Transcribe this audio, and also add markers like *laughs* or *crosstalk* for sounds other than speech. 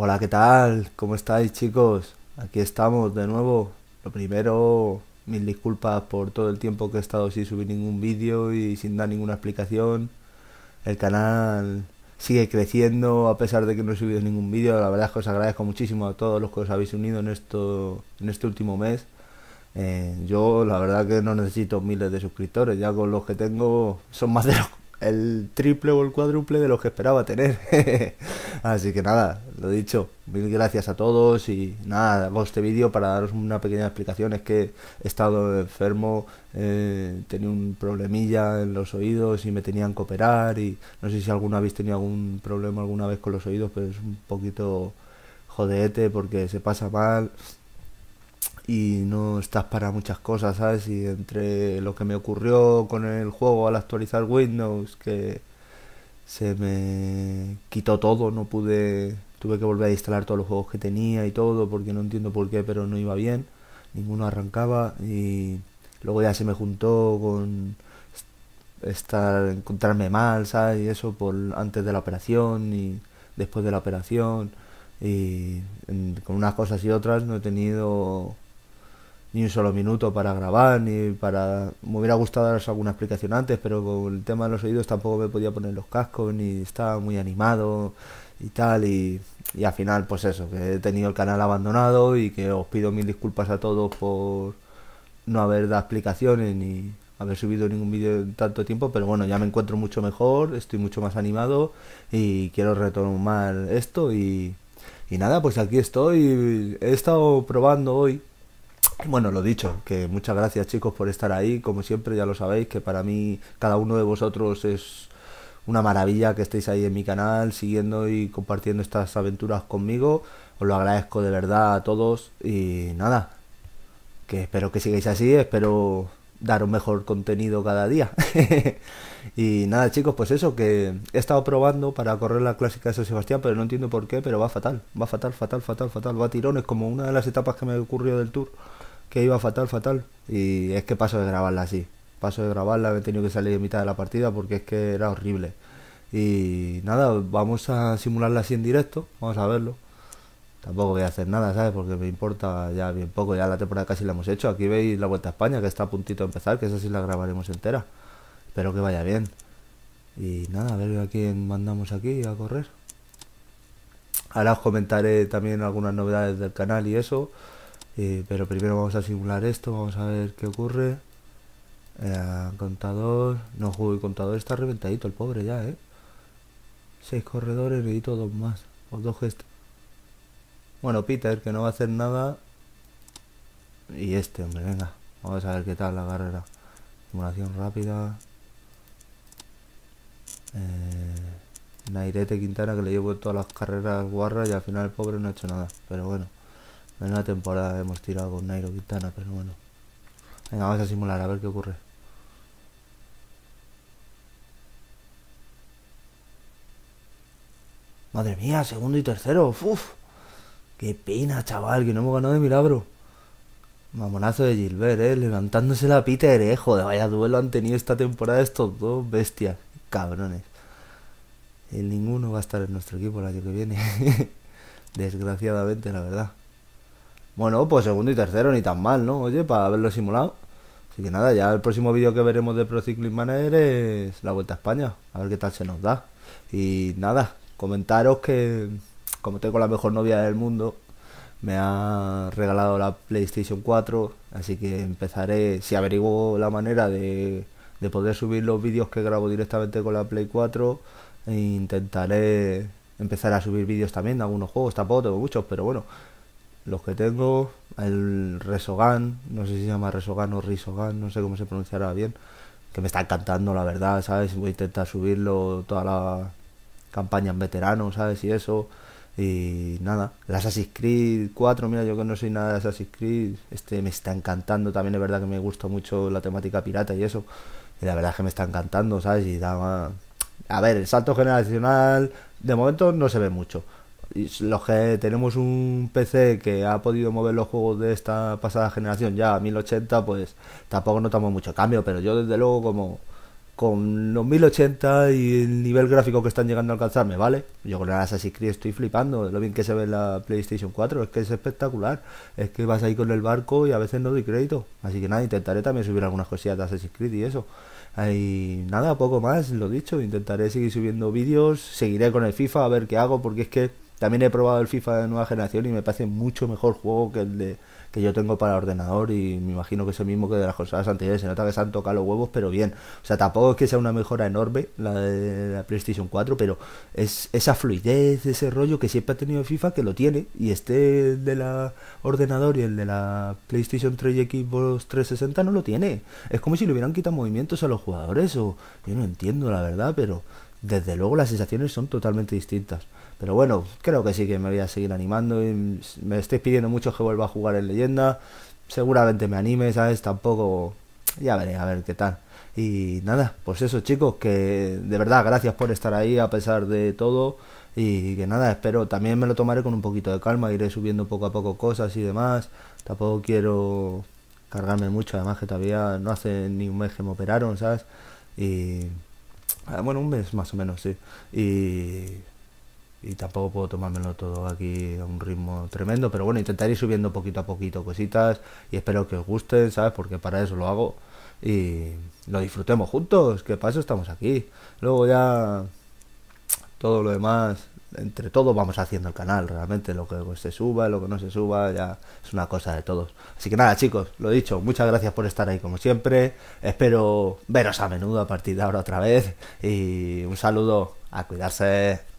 Hola, ¿qué tal? ¿Cómo estáis chicos? Aquí estamos de nuevo. Lo primero, mil disculpas por todo el tiempo que he estado sin subir ningún vídeo y sin dar ninguna explicación. El canal sigue creciendo a pesar de que no he subido ningún vídeo. La verdad es que os agradezco muchísimo a todos los que os habéis unido en, esto, en este último mes. Eh, yo la verdad que no necesito miles de suscriptores, ya con los que tengo son más de los el triple o el cuádruple de los que esperaba tener. *laughs* Así que nada, lo dicho, mil gracias a todos y nada, hago este vídeo para daros una pequeña explicación. Es que he estado enfermo, eh, tenía un problemilla en los oídos y me tenían que operar y no sé si alguna habéis tenido algún problema alguna vez con los oídos, pero es un poquito jodete porque se pasa mal y no estás para muchas cosas, ¿sabes? Y entre lo que me ocurrió con el juego al actualizar Windows, que se me quitó todo, no pude, tuve que volver a instalar todos los juegos que tenía y todo, porque no entiendo por qué, pero no iba bien, ninguno arrancaba y luego ya se me juntó con estar encontrarme mal, ¿sabes? Y eso por antes de la operación y después de la operación y con unas cosas y otras no he tenido ni un solo minuto para grabar, ni para... Me hubiera gustado daros alguna explicación antes, pero con el tema de los oídos tampoco me podía poner los cascos, ni estaba muy animado y tal, y, y al final pues eso, que he tenido el canal abandonado y que os pido mil disculpas a todos por no haber dado explicaciones ni haber subido ningún vídeo en tanto tiempo, pero bueno, ya me encuentro mucho mejor, estoy mucho más animado y quiero retomar esto y, y nada, pues aquí estoy, he estado probando hoy bueno, lo dicho, que muchas gracias chicos por estar ahí, como siempre ya lo sabéis, que para mí cada uno de vosotros es una maravilla que estéis ahí en mi canal siguiendo y compartiendo estas aventuras conmigo, os lo agradezco de verdad a todos y nada, que espero que sigáis así, espero dar un mejor contenido cada día. *laughs* y nada chicos, pues eso, que he estado probando para correr la clásica de San Sebastián, pero no entiendo por qué, pero va fatal, va fatal, fatal, fatal, fatal, va a tirones como una de las etapas que me ocurrió del tour que iba fatal, fatal. Y es que paso de grabarla así. Paso de grabarla, he tenido que salir en mitad de la partida porque es que era horrible. Y nada, vamos a simularla así en directo, vamos a verlo. Tampoco voy a hacer nada, ¿sabes? Porque me importa ya bien poco, ya la temporada casi la hemos hecho. Aquí veis la Vuelta a España, que está a puntito de empezar, que esa sí la grabaremos entera. Espero que vaya bien. Y nada, a ver a quién mandamos aquí a correr. Ahora os comentaré también algunas novedades del canal y eso. Eh, pero primero vamos a simular esto, vamos a ver qué ocurre. Eh, contador, no juego el contador está reventadito el pobre ya, ¿eh? Seis corredores, necesito dos más, o dos gestos. Bueno, Peter, que no va a hacer nada. Y este, hombre, venga. Vamos a ver qué tal la carrera. Simulación rápida. Eh, Nairete Quintana, que le llevo todas las carreras guarras y al final el pobre no ha hecho nada. Pero bueno. En una temporada hemos tirado con Nairo Quintana, pero bueno. Venga, vamos a simular, a ver qué ocurre. Madre mía, segundo y tercero. Uf. Qué pena, chaval, que no hemos ganado de milagro. Mamonazo de Gilbert, eh. Levantándose la pita, eh. De vaya duelo han tenido esta temporada estos dos bestias. Cabrones. El ninguno va a estar en nuestro equipo el año que viene. *laughs* Desgraciadamente, la verdad. Bueno, pues segundo y tercero ni tan mal, ¿no? Oye, para haberlo simulado. Así que nada, ya el próximo vídeo que veremos de Pro Cycling Manager es la Vuelta a España. A ver qué tal se nos da. Y nada, comentaros que como tengo la mejor novia del mundo, me ha regalado la PlayStation 4, así que empezaré, si averiguo la manera de, de poder subir los vídeos que grabo directamente con la Play 4, e intentaré empezar a subir vídeos también de algunos juegos, tampoco tengo muchos, pero bueno, los que tengo, el Resogan, no sé si se llama Resogan o Risogan, no sé cómo se pronunciará bien, que me está encantando, la verdad, ¿sabes? Voy a intentar subirlo toda la campaña en veterano, ¿sabes? Y eso. Y nada, el Assassin's Creed 4, mira, yo que no soy nada de Assassin's Creed, este me está encantando, también es verdad que me gusta mucho la temática pirata y eso, y la verdad es que me está encantando, ¿sabes? Y da... A ver, el salto generacional de momento no se ve mucho, los que tenemos un PC que ha podido mover los juegos de esta pasada generación ya a 1080, pues tampoco notamos mucho cambio, pero yo desde luego como con los 1080 y el nivel gráfico que están llegando a alcanzarme, ¿vale? Yo con el Assassin's Creed estoy flipando, lo bien que se ve en la PlayStation 4, es que es espectacular, es que vas ahí con el barco y a veces no doy crédito, así que nada, intentaré también subir algunas cosillas de Assassin's Creed y eso. Y nada, poco más, lo dicho, intentaré seguir subiendo vídeos, seguiré con el FIFA a ver qué hago, porque es que también he probado el FIFA de nueva generación y me parece mucho mejor juego que el de, que yo tengo para ordenador y me imagino que es el mismo que de las consolas anteriores. Se nota que se han tocado los huevos, pero bien. O sea, tampoco es que sea una mejora enorme la de la PlayStation 4, pero es esa fluidez, ese rollo que siempre ha tenido FIFA que lo tiene y este de la ordenador y el de la PlayStation 3 y Xbox 360 no lo tiene. Es como si le hubieran quitado movimientos a los jugadores o yo no entiendo la verdad, pero desde luego las sensaciones son totalmente distintas. Pero bueno, creo que sí que me voy a seguir animando. Y me estáis pidiendo mucho que vuelva a jugar en leyenda. Seguramente me anime, ¿sabes? Tampoco. Ya veré, a ver qué tal. Y nada, pues eso chicos, que de verdad gracias por estar ahí a pesar de todo. Y que nada, espero, también me lo tomaré con un poquito de calma, iré subiendo poco a poco cosas y demás. Tampoco quiero cargarme mucho, además que todavía no hace ni un mes que me operaron, ¿sabes? Y Ah, bueno, un mes más o menos, sí. Y, tampoco puedo tomármelo todo aquí a un ritmo tremendo, pero bueno, intentaré ir subiendo poquito a poquito cositas y espero que os gusten, ¿sabes? Porque para eso lo hago y lo disfrutemos juntos, que paso estamos aquí. Luego ya todo lo demás entre todos vamos haciendo el canal, realmente lo que se suba, lo que no se suba, ya es una cosa de todos. Así que nada, chicos, lo dicho, muchas gracias por estar ahí como siempre. Espero veros a menudo a partir de ahora otra vez y un saludo, a cuidarse.